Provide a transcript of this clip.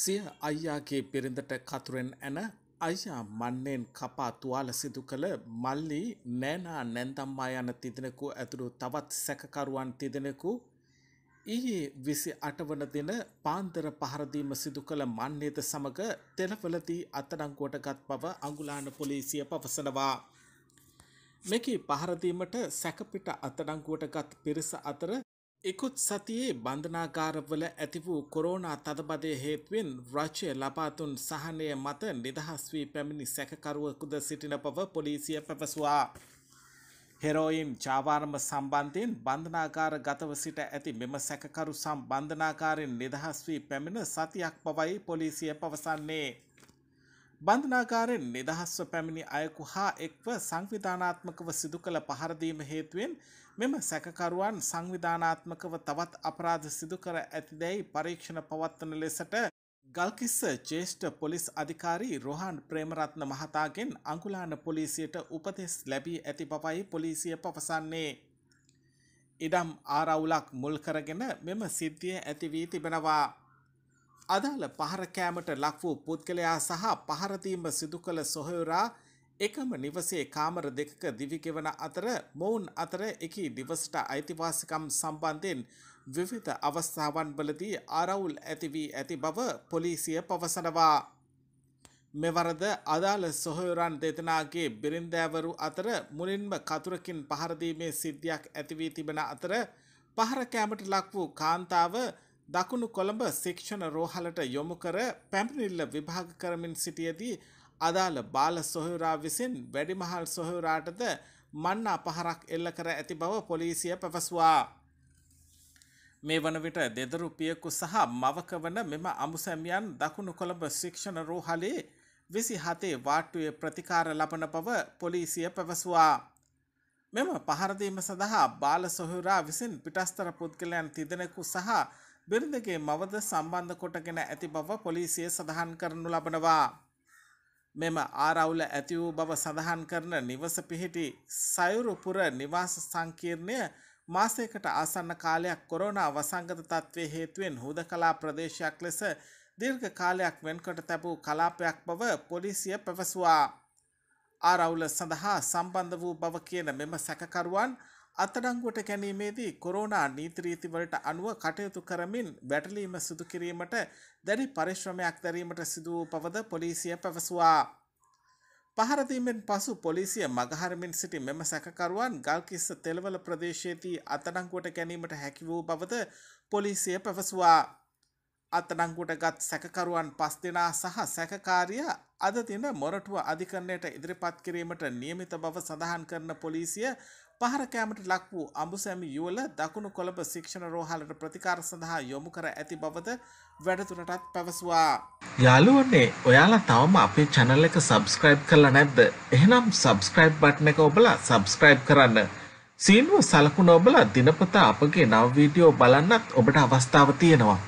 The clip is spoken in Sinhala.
සිය අයියාගේ පිරිඳට කතුරෙන් ඇන අයියා මන්නෙන් කපා තුවාල සිදු කළ මල්ලි නෑනා නැන්දම්මා යන තිදෙනෙකු ඇතුළු තවත් සැකකරුවන් තිදෙනෙකු ඊයේ විසි අටවන දෙන පාන්දර පහරදීම සිදු කළ මන්නේත සමඟ තෙලවලදී අත්තඩංකුවට ගත් බව අංගුලාන පොලිසිය පවසනවා. මෙකි පහරදීමට සැකපිට අත්තඩංකුවට ගත් පිරිස අතර ඉකුත් සතියේ බන්ධනාගාරවල ඇති වූ කොරෝනා තදබදය හේතුවෙන් රජය ලබාතුන් සහනය මත නිදහස් වී පැමිණි සැකකරුවකුද සිටින බව පොලිසිය පැවසුවා. හෙරෝයින් ජාවාරම සම්බන්ධයෙන් බන්ධනාගාර ගතව සිට ඇති මෙම සැකකරු සම් බන්ධනාකාරෙන් නිදහස් වී පැමිණ සතියක් පවයි පොලිසිය පවසන්නේ. බන්ධනාගාරෙන් නිදහස්ව පැමිණි අයකු හා එක්ව සංවිධානාත්මකව සිදු කළ පහරදීම හේතුවෙන් මෙම සැකකරුවන් සංවිධානාත්මකව තවත් අපරාධ සිදුකර ඇතිදැයි පරීක්ෂණ පවත්වන ලෙසට ගල්කිස්ස ජේෂ්ඨ පොලිස් අධිකාරී රොහන් ප්‍රේමරත්න මහතාගෙන් අංගුලාන පොලිසියට උපදෙස් ලැබී ඇති බවයි පොලිසිය පවසන්නේ. ඉඩම් ආරවුලක් මුල්කරගෙන මෙම සිද්ධිය ඇතිවී තිබෙනවා. අදාළ පහරකෑමට ලක් වූ පුද්ගලයා සහ පහරදීම සිදු කළ සොහයුරා එකම නිවසේ කාමර දෙකක දිවිගෙවන අතර මොවුන් අතර එකී දිවසට අයිතිවාසිකම් සම්බන්ධයෙන් විවිධ අවස්ථාවන් වලදී ආරවුල් ඇතිවී ඇති බව පොලිසිය පවසනවා. මෙවරද අදාළ සොහයුරන් දෙදනාගේ බිරින්දෑවරු අතර මුලින්ම කතුරකින් පහරදීමේ සිද්ධියක් ඇතිවී තිබෙන අතර පහරකෑමට ලක් වූ කාන්තාව දකුණු කොළඹ ශික්ෂණ රෝහලට යොමු කර පැමිණිල්ල විභාග කරමින් සිටියදී අදාළ බාල සොහොයුරා විසින් වැඩිමහල් සොහොයුරාටද මන්නා පහරක් එල්ල කර ඇති බව පොලිසිය පැවසුවා. මේ වන විට දෙදරු පියකු සහ මවක වන මෙම අමුසැමියන් දකුණු කොළඹ ශික්ෂණ රෝහලේ විසි හතේ වාට්ටුවේ ප්‍රතිකාර ලබන බව පොලිසිය පැවසුවා. මෙම පහරදීම සඳහා බාල සොහුරා විසින් පිටස්තර පුද්ගලයන් තිදෙනෙකු සහ බිරිඳගේ මවද සම්බන්ධ කොටගෙන ඇති බව පොලිසිය සඳහන් කරනු ලබනවා. මෙම ආරවුල ඇති වූ බව සඳහන් කරන නිවස පිහිටි සයුරුපුර නිවාස සංකීර්ණය මාසයකට ආසන්න කාලයක් කොරෝනා වසංගත තත්ත්වය හේතුවෙන් හුද කලා ප්‍රදේශයක් ලෙස දීර්ඝ කාලයක් වෙන්කොට තැබූ කලාපයක් බව පොලිසිය පැවසවා. ආරවුල සඳහා සම්බන්ධ වූ බව කියන මෙම සැකකරුවන් අත්තඩංගුවට ගැනීමේදී කොරෝනා නීත්‍රීතිවලට අනුව කටයුතු කරමින් වැටලීම සිදු කිරීමට දැඩි පරිශ්‍රමයක් දැරීමට සිදුවූ පවද පොලිසිය පැවසවා. පහරදීමෙන් පසු පොලිසිය මගහරමින් සිටි මෙම සැකකරුවන් ගල්කිස්ස තෙලවල ප්‍රදේශයේදී අතනංකුවට ගැනීමට හැකි වූ බවද පොලිසිය පැවසවා. අත්තඩංකුට ගත් සැකකරුවන් පස් දෙනා සහ සැකකාරිය අද තින මොරටුව අධිකරණයට ඉදිරිපත් කිරීමට නියමිත බව සඳහන් කරන පොලිසිය පහරකෑමට ලක් වූ අඹුසැමි යුවල දකුණු කොළඹ ශික්ෂණ රෝහලට ප්‍රතිකාර සඳහා යොමු කර ඇති බවද වැඩතුරටත් පැවසවා. යාළුවන්නේ ඔයාලා තවම අපේ චැනල් එක සබස්ක්‍රයිබ් කරලා නැද්ද එහෙනම් සබස්ක්‍රයිබ් බට්න එක ඔබලා සබස්ක්‍රයිබ් කරන්න. සීනුව සලකුණ ඔබලා දිනපතා අපගේ නව වීඩියෝ බලන්නත් ඔබට අවස්ථාව තියෙනවා.